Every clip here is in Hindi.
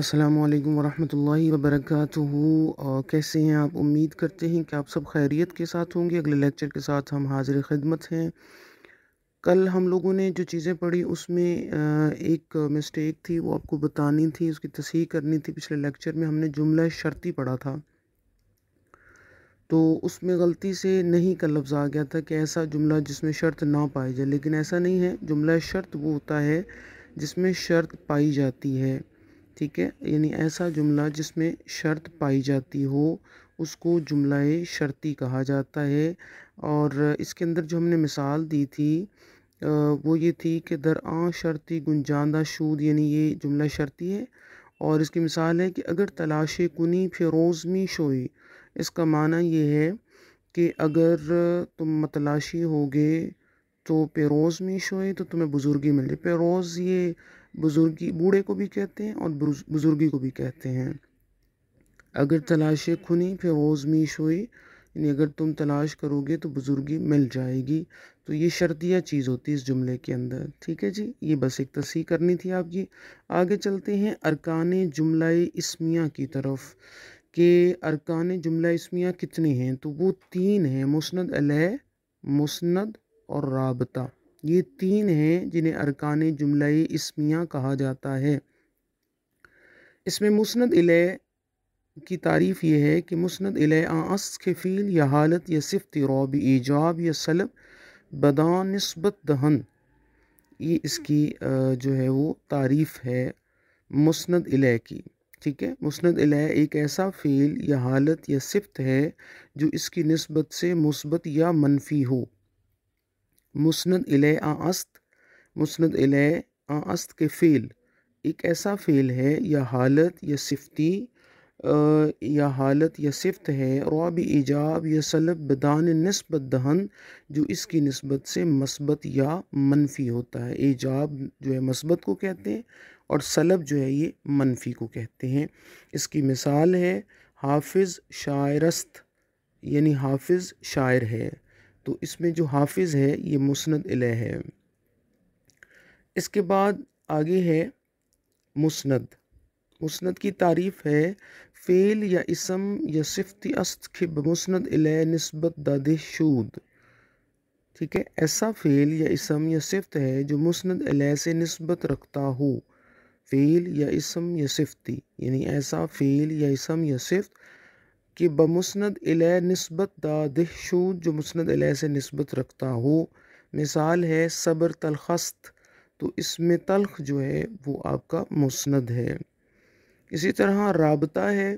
अस्सलाम वालेकुम वरहमतुल्लाहि वबरकातुहू कैसे हैं आप उम्मीद करते हैं कि आप सब खैरियत के साथ होंगे अगले लेक्चर के साथ हम हाजिर खिदमत हैं कल हम लोगों ने जो चीज़ें पढ़ी उसमें एक मिस्टेक थी वो आपको बतानी थी उसकी तस्ह करनी थी पिछले लेक्चर में हमने जुमला शर्ती पढ़ा था तो उसमें गलती से नहीं का लफ्ज़ आ गया था कि ऐसा जुमला जिसमें शर्त ना पाई जाए लेकिन ऐसा नहीं है जुमला शर्त वो होता है जिसमें शर्त पाई जाती है ठीक है यानी ऐसा जुमला जिसमें शर्त पाई जाती हो उसको जुमलाए शर्ती कहा जाता है और इसके अंदर जो हमने मिसाल दी थी वो ये थी कि दर आ शर्ती गुंजानदा शूद यानी ये जुमला शर्ती है और इसकी मिसाल है कि अगर तलाश कुनी फिरोज़ में शोई इसका माना ये है कि अगर तुम मतलाशी होगे तो पेरोज़ में शोए तो तुम्हें बुज़ुर्गी मिल जाए पेरोज़ ये बुजुर्गी बूढ़े को भी कहते हैं और बुजुर्गी को भी कहते हैं अगर तलाशें खुनी फिर मीश हुई यानी अगर तुम तलाश करोगे तो बुज़ुर्गी मिल जाएगी तो ये शर्तिया चीज़ होती है इस जुमले के अंदर ठीक है जी ये बस एक तस्ह करनी थी आपकी आगे चलते हैं अरकान जुमला इसमिया की तरफ कि अरकान जुमला इसमिया कितने हैं तो वो तीन हैं मुस्ंद अलह मुस्ंद और रबता ये तीन हैं जिन्हें अरकान जुमला इसमिया कहा जाता है इसमें मुस्ंद इले की तारीफ़ यह है कि मुस्ंद इले आस खफील या हालत या सिफ्त रौब ईजाब या सलब बदा नस्बत दहन ये इसकी जो है वो तारीफ़ है मुस्ंद इले की ठीक है मुस्ंद इले एक ऐसा फ़ील या हालत या सिफ्त है जो इसकी नस्बत से मुस्बत या मनफी हो मुस्ंद इले मुस्ंद इले के फ़ील एक ऐसा फ़ील है या हालत या सिफती या हालत या सिफ्त है रॉब ईजाब या सलब बदान नस्बत दहन जो इसकी नस्बत से मस्बत या मनफी होता है ईजाब जो है मस्बत को कहते हैं और सलब जो है ये मनफी को कहते हैं इसकी मिसाल है हाफिज़ शायरस्त यानी हाफिज़ शायर है तो इसमें जो हाफिज़ है ये मुस्ंद अल है इसके बाद आगे है मुसनद मुसनद की तारीफ़ है फ़ेल या इसम या सिफती अस्तखब मुसनद इलह नस्बत दाद शूद ठीक है ऐसा फ़ेल या इसम या सिफत है जो मुस्ंद इलह से नस्बत रखता हो फ़ेल या इसम या सिफती यानी ऐसा फ़ेल या इसम या सिफ्त कि बमसनद इल नस्बत दादहशू जो मुसनद इल से नस्बत रखता हो मिसाल है सब्र तलखस्त तो इसमें तलख जो है वो आपका मुसनद है इसी तरह रबता है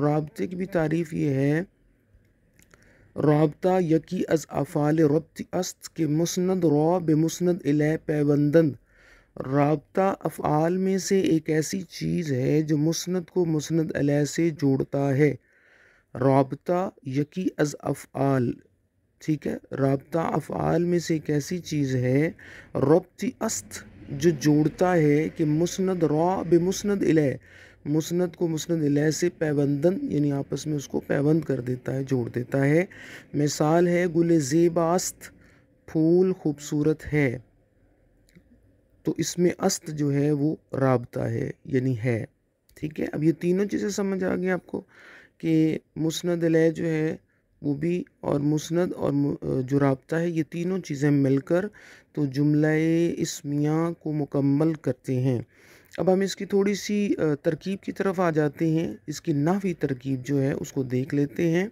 रबते की भी तारीफ़ ये है रबता यकी अज अफ़ाल रबत अस्त के मुसनद रॉ बेमुसनद इल पैबंदन रबता अफ़ाल में से एक ऐसी चीज़ है जो मुसनद को मुसनद अलै से जोड़ता है रबता यकी अज़ अफ़ाल ठीक है रबता अफ़ाल में से एक ऐसी चीज़ है रबती अस्त जो जोड़ता है कि मुस्ंद रॉ बेमुस्ंद इलह मुस्ंद को मुस्ंद इलह से पैबंदन यानी आपस में उसको पैबंद कर देता है जोड़ देता है मिसाल है गुल ज़ेबास्त फूल खूबसूरत है तो इसमें अस्त जो है वो रबता है यानी है ठीक है अब ये तीनों चीज़ें समझ आ गई आपको कि मुस्ंद लह जो है वो भी और मुस्ंद और जो रबता है ये तीनों चीज़ें मिलकर तो जुमला इसमिया को मुकम्मल करते हैं अब हम इसकी थोड़ी सी तरकीब की तरफ आ जाते हैं इसकी नावी तरकीब जो है उसको देख लेते हैं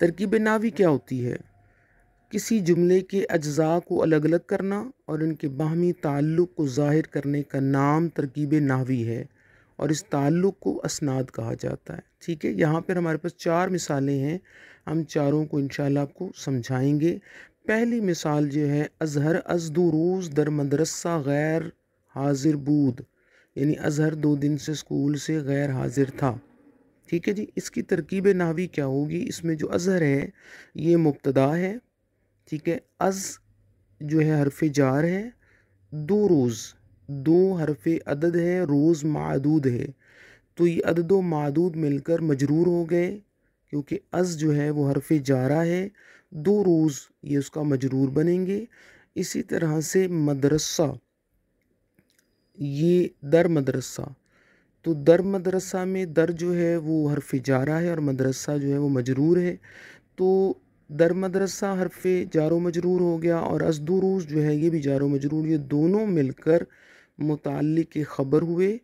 तरकीब नावी क्या होती है किसी जुमले के अज्जा को अलग अलग करना और इनके बाहमी ताल्लुक़ को ज़ाहिर करने का नाम तरकीब नावी है और इस ताल्लुक़ को असनाद कहा जाता है ठीक है यहाँ पर हमारे पास चार मिसालें हैं हम चारों को इन आपको समझाएँगे पहली मिसाल जो है अजहर अजदू रोज़ दर मदरसा गैर हाजिर बूद यानी अजहर दो दिन से स्कूल से गैर हाजिर था ठीक है जी इसकी तरकीब नावी क्या होगी इसमें जो अजहर है ये मुबतदा है ठीक है अज़ जो है हरफ जार है दो रोज़ दो हरफ अदद है रोज़ मदूद है तो ये अदद व मदूद मिलकर मजरूर हो गए क्योंकि अज़ जो है वो हरफ जारा है दो रोज़ ये उसका मजरूर बनेंगे इसी तरह से मदरसा ये दर मदरसा तो दर मदरसा में दर जो है वो हरफ जारा है और मदरसा जो है वो मजरूर है तो दर मदरसा हरफ जारो मजरूर हो गया और दो रोज़ जो है ये भी जारो मजरूर ये दोनों मिलकर मुतल के ख़बर हुए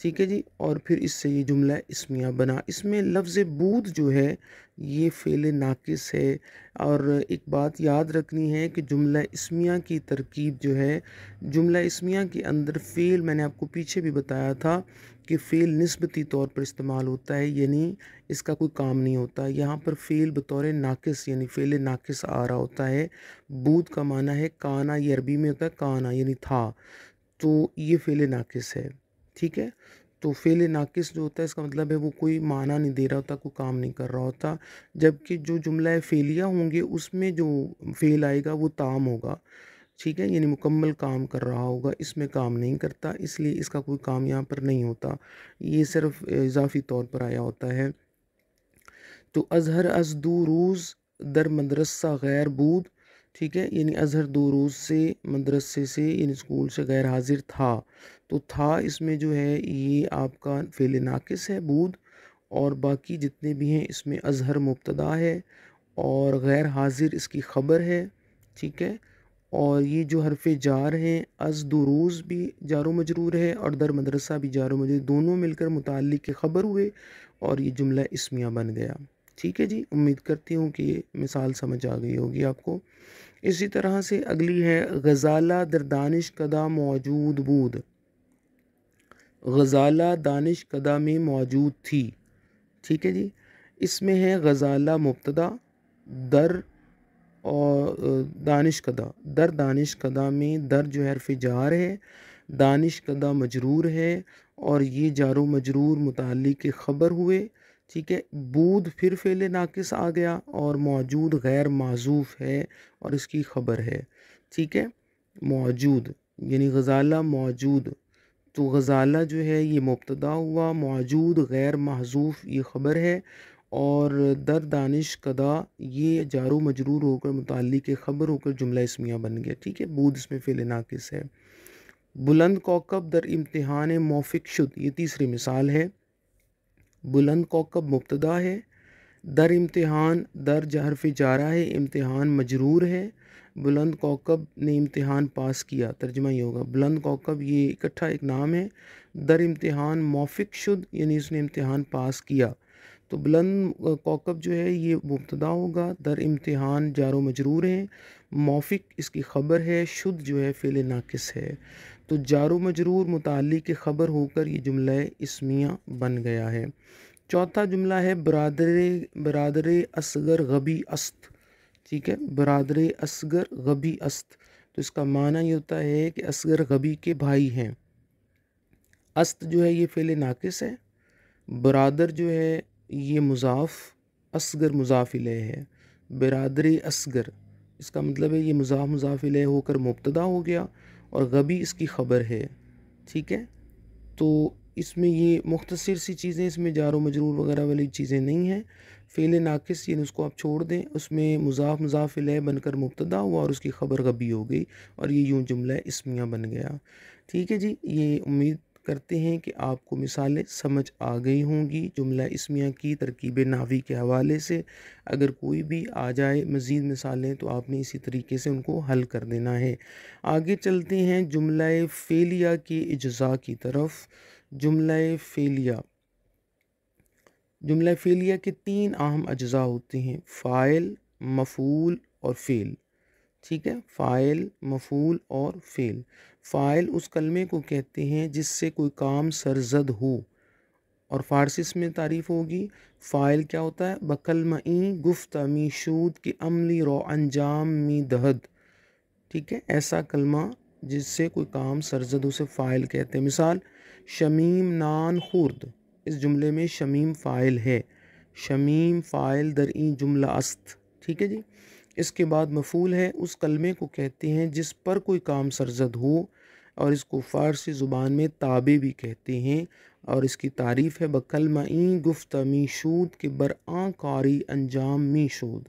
ठीक है जी और फिर इससे ये जुमला इसमिया बना इसमें लफ्ज़ बूद जो है ये फ़ेल नाकिस है और एक बात याद रखनी है कि जुमला इसमिया की तरकीब जो है जुमला इसमिया के अंदर फ़ेल मैंने आपको पीछे भी बताया था कि फ़ेल नस्बती तौर पर इस्तेमाल होता है यानी इसका कोई काम नहीं होता यहाँ पर फ़ेल बतौर नाकिस यानी फ़ेल नाकिस आ रहा होता है बूद का माना है काना ये अरबी में होता है काना यानी था तो ये फेल नाकिस है ठीक है तो फेल नाकिस जो होता है इसका मतलब है वो कोई माना नहीं दे रहा होता कोई काम नहीं कर रहा होता जबकि जो जुमला है फेलिया होंगे उसमें जो फेल आएगा वो ताम होगा ठीक है यानी मुकम्मल काम कर रहा होगा इसमें काम नहीं करता इसलिए इसका कोई काम यहाँ पर नहीं होता ये सिर्फ इजाफी तौर पर आया होता है तो अजहर अजदू रूज़ दर मदरसा गैर बूद ठीक है यानी अजहर दो रोज़ से मदरसे से यानी स्कूल से गैर हाजिर था तो था इसमें जो है ये आपका फेल नाकिस है बूद और बाकी जितने भी हैं इसमें अजहर मुबतदा है और गैर हाजिर इसकी ख़बर है ठीक है और ये जो हरफ जार हैं अज दुरूज़ भी जारो मजरूर है और दर मदरसा भी जारो मजरूर दोनों मिलकर मुतल के ख़बर हुए और ये जुमला इसमिया बन गया ठीक है जी उम्मीद करती हूँ कि ये मिसाल समझ आ गई होगी आपको इसी तरह से अगली है गज़ाला दर दानिश कदा मौजूद बूद गज़ाला दानिश कदा में मौजूद थी ठीक है जी इसमें है गज़ाला मुबतदा दर और दानिश कदा दर दानिश कदा में दर जो हरफ जार है दानिश कदा मजरूर है और ये जारो मजरूर मुतल के ख़बर हुए ठीक है बूद फिर फेले नाकिस आ गया और मौजूद गैर माजूफ़ है और इसकी ख़बर है ठीक है मौजूद यानी गज़ाला मौजूद तो गज़ाला जो है ये मुबतदा हुआ मौजूद गैर महजूफ़ ये ख़बर है और दर दानिश कदा ये जारो मजरूर होकर मुतल के ख़बर होकर जुमला इसमिया बन गया ठीक है बूद इसमें फेल नाकिस है बुलंद कोकब दर इम्तहान मौफिक शुद ये तीसरी मिसाल है बुलंद कोकब मुबतदा है दर इम्तहान दर जहरफ जारा है इम्तहान मजरूर है बुलंद कौकब ने इम्तहान पास किया तर्जमा ही होगा बुलंद कौकब ये इकट्ठा एक नाम है दर इम्तहान मौफिक शुद यानी उसने इम्तहान पास किया तो बुलंद कोकब जो है ये मुबतदा होगा दर इम्तहान जारो मजरूर हैं मौफिक इसकी ख़बर है शुद्ध जो है फ़िल नाकिस है तो जारो मजरूर मुतल की ख़बर होकर ये जुमला इसमिया बन गया है चौथा जुमला है बरदर बरदर असगर गबी अस्त ठीक है बरदर असगर गबी अस्त तो इसका माना ये होता है कि असगर गबी के भाई हैं अस्त जो है ये फ़िल नाकिस है बरदर जो है ये मुज़ाफ़ असगर मुजाफिल है बिरादरी असगर इसका मतलब है ये मुज़ाफ़ मुजाफिल होकर मुबतदा हो गया और गबी इसकी ख़बर है ठीक है तो इसमें ये मुख्तसर सी चीज़ें इसमें जारो मजरूर वगैरह वाली चीज़ें नहीं हैं फ़ेल नाकस ये उसको आप छोड़ दें उसमें मुजाफ मुजाफिल बनकर मुबतदा हुआ और उसकी ख़बर गबी हो गई और ये यूँ जुमला इसमिया बन गया ठीक है जी ये उम्मीद करते हैं कि आपको मिसालें समझ आ गई होंगी जुमला इसमिया की तरकीब नावी के हवाले से अगर कोई भी आ जाए मज़ीद मिसालें तो आपने इसी तरीके से उनको हल कर देना है आगे चलते हैं जुमला फेलिया के अज़ा की तरफ जुमला फेलिया जुमला फेलिया के तीन अहम अज़ा होते हैं फ़ाइल मफूल और फ़ेल ठीक है फ़ाइल मफूल और फ़ेल फ़ाइल उस कलमे को कहते हैं जिससे कोई काम सरजद हो और फारसिस में तारीफ़ होगी फ़ाइल क्या होता है बकलमई गुफ्तमी शूद की अमली रो अंजाम मी दहद ठीक है ऐसा कलमा जिससे कोई काम सरजद उसे फ़ाइल कहते हैं मिसाल शमीम नान खुर्द इस जुमले में शमीम फ़ाइल है शमीम फ़ाइल दर ई जुमला अस्त ठीक है जी इसके बाद मफूल है उस कलमे को कहते हैं जिस पर कोई काम सरजद हो और इसको फ़ारसी ज़ुबान में ताबे भी कहते हैं और इसकी तारीफ़ है बकल मई गुफ्त मीशूद के बरआ कारी अंजाम मीशूद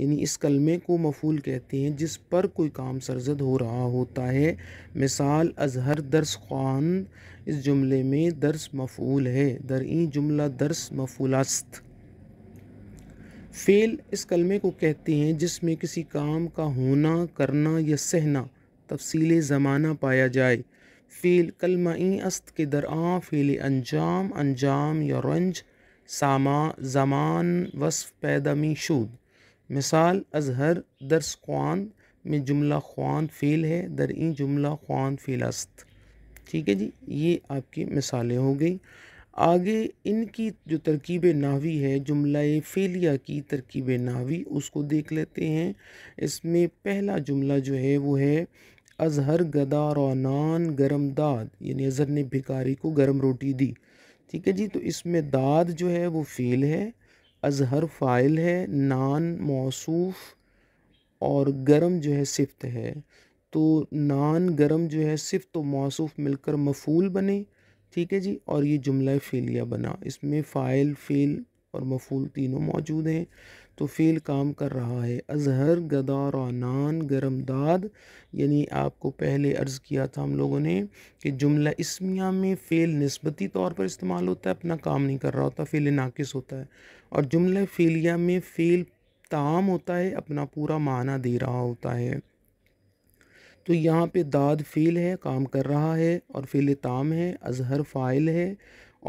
यानी इस कलमे को मफूल कहते हैं जिस पर कोई काम सरजद हो रहा होता है मिसाल अजहर दर्स ख़ान इस जुमले में दर्स मफूल है दरई जुमला दर्स मफूलास्त फ़ेल इस कलमे को कहते हैं जिसमें किसी काम का होना करना या सहना तफसील ज़माना पाया जाए फ़ील कलमाई अस्त के दरआ फ़ील अंजाम अंजाम या रंज सामा जमान वसफ़ मी शूद मिसाल अजहर दरस ख्वान में जुमला ख्वान फ़ील है दर ई जुमला ख्वान फ़ील अस्त ठीक है जी ये आपकी मिसालें हो गई आगे इनकी जो तरकीब नावी है जुमला फ़ेलिया की तरकीब नावी उसको देख लेते हैं इसमें पहला जुमला जो है वो है अजहर गदा रौनान गरम दाद यानी अजहर ने भिकारी को गरम रोटी दी ठीक है जी तो इसमें दाद जो है वो फ़ील है अजहर फ़ाइल है नान मौसूफ़ और गरम जो है सिफ्त है तो नान गरम जो है सिफ्त तो मौसूफ़ मिलकर मफूल बने ठीक है जी और ये जुमला फ़ेलिया बना इसमें फ़ाइल फ़ील और मफूल तीनों मौजूद हैं तो फेल काम कर रहा है अजहर गदार नान गरम दाद यानी आपको पहले अर्ज़ किया था हम लोगों ने कि जुमला इसमिया में फ़ेल नस्बती तौर पर इस्तेमाल होता है अपना काम नहीं कर रहा होता फ़ेल नाकिस होता है और जुमला फ़ेलिया में फ़ेल ताम होता है अपना पूरा माना दे रहा होता है तो यहाँ पे दाद फ़ील है काम कर रहा है और फ़ील ताम है अजहर फ़ाइल है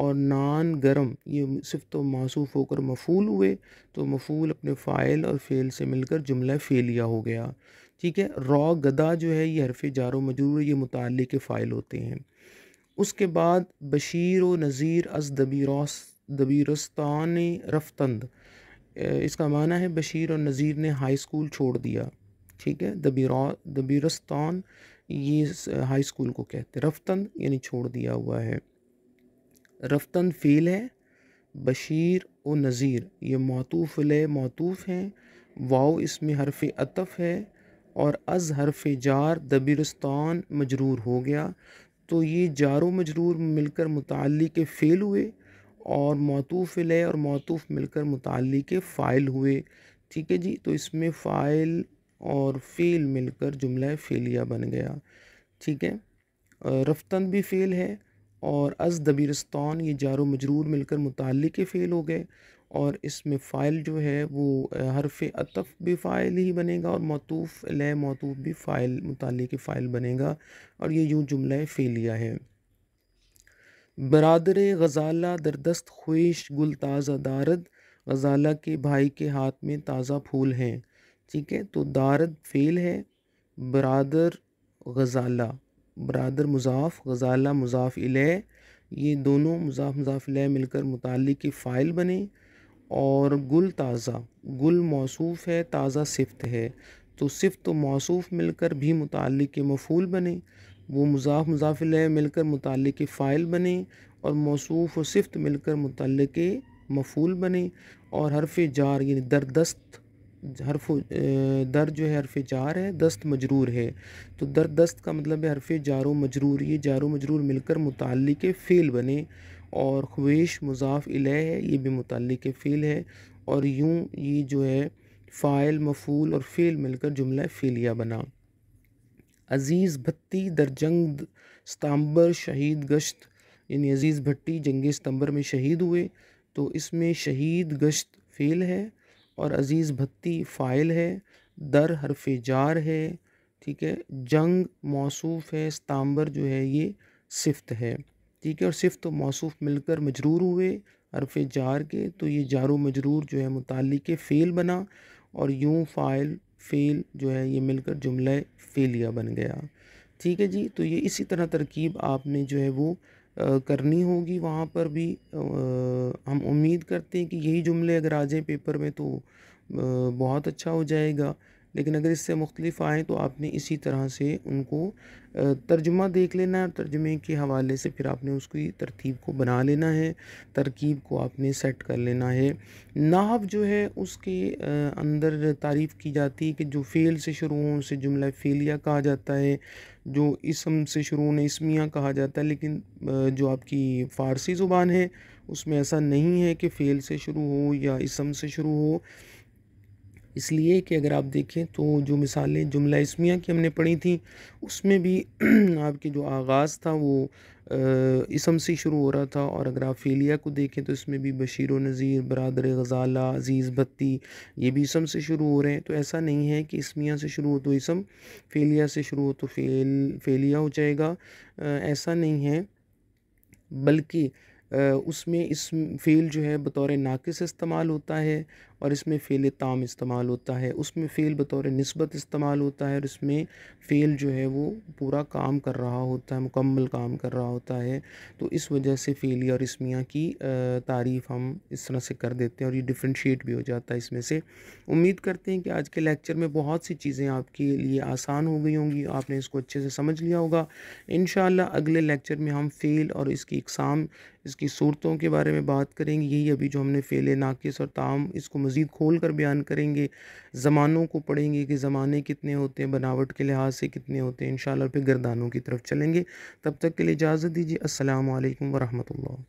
और नान गरम ये सिर्फ तो मासूफ होकर मफूल हुए तो मफूल अपने फ़ाइल और फ़ेल से मिलकर जुमला फ़ेलिया हो गया ठीक है रॉ गदा जो है ये हरफ जारो मजरूर ये मुतल के फ़ाइल होते हैं उसके बाद बशीर व नज़ीर अस दबीरस दबीरस्तान रफ्तंद इसका माना है बशीर और नज़ीर ने हाई स्कूल छोड़ दिया ठीक है दबीरा दबीरस्तान ये हाई स्कूल को कहते रफ्तंद यानी छोड़ दिया हुआ है रफ्तन फ़ील है बशीर व नज़ीर ये मौतूफ़ ले मौतूफ़ हैं वाओ इसमें हरफ अतफ़ है और अज़ हरफ जार दबिरस्तान मजरूर हो गया तो ये जारो मजरूर मिलकर मुतल के फ़ेल हुए और मौतूफ़ ले और मौतूफ़ मिलकर मुतल के फ़ाइल हुए ठीक है जी तो इसमें फ़ाइल और फ़ेल मिलकर जुमला फ़ेलिया बन गया ठीक है रफ्तन भी फ़ेल है और अज़ दबीरस्तान ये जारो मजरूर मिलकर मुतल के फ़ेल हो गए और इसमें फ़ाइल जो है वो हरफ अतफ़ भी फ़ाइल ही बनेगा और मतूफ़ ल मतूफ़ भी फ़ाइल मुतल के फ़ाइल बनेगा और ये यूँ जुमला फ़ेलिया है बरदर गज़ाला दरदस्त ख्वेश गुल ताज़ा दारद गज़ाला के भाई के हाथ में ताज़ा फूल हैं ठीक है तो दारद फ़ेल है बरदर गज़ाला बरदर मुजाफ़ गज़ाला मुजाफ़ ये दोनों मुजाफ मुजाफ मिलकर मुतल की फ़ाइल बने और गुल ताज़ा गुल मौसू है ताज़ा सिफ्त है तो सिफ्त मौसूफ़ मिलकर भी मुतल के मफूल बने वो मुजाफ मुजाफ मिलकर मुतल की फ़ाइल बने और मौसूफ़ व सिफ्त मिलकर मुतल के मफूल बने और हरफ जार यानी दरदस्त हरफ दर जो है हरफ जार है दस्त मजरूर है तो दर दस्त का मतलब है हरफ जारो मजरूर ये जारो मजरूर मिलकर मुतल के फ़ेल बने और ख्वेश मुजाफ इले है ये भी मुतल के फ़ेल है और यूँ ये जो है फ़ाइल मफूल और फ़ेल मिलकर जुमला फ़ेलिया बना अज़ीज़ भत्ती दर जंग सितम्बर शहीद गश्त यानी अज़ीज़ भट्टी जंग सितम्बर में शहीद हुए तो इसमें शहीद गश्त फ़ेल है और अज़ीज़ भत्ती फ़ाइल है दर हरफ जार है ठीक है जंग मौसूफ़ है इस्तांबर जो है ये सिफ्त है ठीक है और सिफ्त तो मौसूफ़ मिलकर मजरूर हुए हरफ जार के तो ये जारो मजरूर जो है मुतल के फ़ेल बना और यूँ फ़ाइल फ़ेल जो है ये मिलकर जुमला फ़ेलिया बन गया ठीक है जी तो ये इसी तरह तरकीब आपने जो है वो करनी होगी वहाँ पर भी हम उम्मीद करते हैं कि यही जुमले अगर आ जाएँ पेपर में तो बहुत अच्छा हो जाएगा लेकिन अगर इससे मुख्तलिफ आएँ तो आपने इसी तरह से उनको तर्जुमा देख लेना है तर्जुमे के हवाले से फिर आपने उसकी तरतीब को बना लेना है तरकीब को आपने सेट कर लेना है नाव जो है उसके अंदर तारीफ़ की जाती है कि जो फ़ेल से शुरू हों उसे जुमला फ़ेलिया कहा जाता है जो इसम से शुरू होने इसमिया कहा जाता है लेकिन जो आपकी फ़ारसी ज़ुबान है उसमें ऐसा नहीं है कि फ़ेल से शुरू हो या इसम से शुरू हो इसलिए कि अगर आप देखें तो जो मिसालें जुमला इसमिया की हमने पढ़ी थी उसमें भी आपके जो आगाज़ था वो इसम से शुरू हो रहा था और अगर आप फेलिया को देखें तो इसमें भी बशीर नज़ीर बरदर गज़ाला अज़ीज़ भत्ती ये भी इसम से शुरू हो रहे हैं तो ऐसा नहीं है कि इसमिया से शुरू हो तो इसम फेलिया से शुरू हो तो फेल फेलिया हो जाएगा ऐसा नहीं है बल्कि उसमें इस फेल जो है बतौर नाक़ इस्तेमाल होता है और इसमें फ़ेल ताम इस्तेमाल होता है उसमें फ़ेल बतौर नस्बत इस्तेमाल होता है और इसमें फ़ेल जो है वो पूरा काम कर रहा होता है मुकम्मल काम कर रहा होता है तो इस वजह से फ़ेली और इसमिया की तारीफ़ हम इस तरह से कर देते हैं और ये डिफ्रेंशिएट भी हो जाता है इसमें से उम्मीद करते हैं कि आज के लेक्चर में बहुत सी चीज़ें आपके लिए आसान हो गई होंगी आपने इसको अच्छे से समझ लिया होगा इन अगले लेक्चर में हम फ़ेल और इसकी इकसाम इसकी सूरतों के बारे में बात करेंगे यही अभी जो हमने फ़ेल नाकिस और ताम इसको मज़ीद खोल कर बयान करेंगे ज़मानों को पढ़ेंगे कि ज़माने कितने होते हैं बनावट के लिहाज से कितने होते हैं इन फिर गर्दानों की तरफ चलेंगे तब तक के लिए इजाज़त दीजिए असल वरहमल